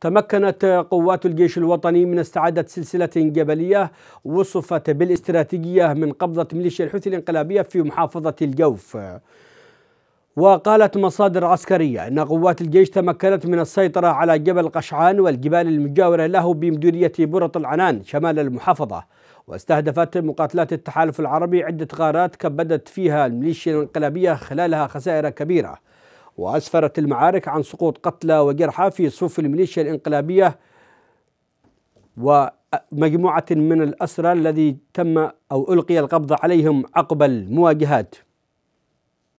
تمكنت قوات الجيش الوطني من استعادة سلسلة جبلية وصفت بالاستراتيجية من قبضة ميليشيا الحوثي الانقلابية في محافظة الجوف وقالت مصادر عسكرية أن قوات الجيش تمكنت من السيطرة على جبل قشعان والجبال المجاورة له بمديرية برط العنان شمال المحافظة واستهدفت مقاتلات التحالف العربي عدة غارات كبدت فيها الميليشيا الانقلابية خلالها خسائر كبيرة وأسفرت المعارك عن سقوط قتلى وجرحى في صفوف الميليشيا الإنقلابية ومجموعة من الأسرى الذي تم أو ألقي القبض عليهم عقب المواجهات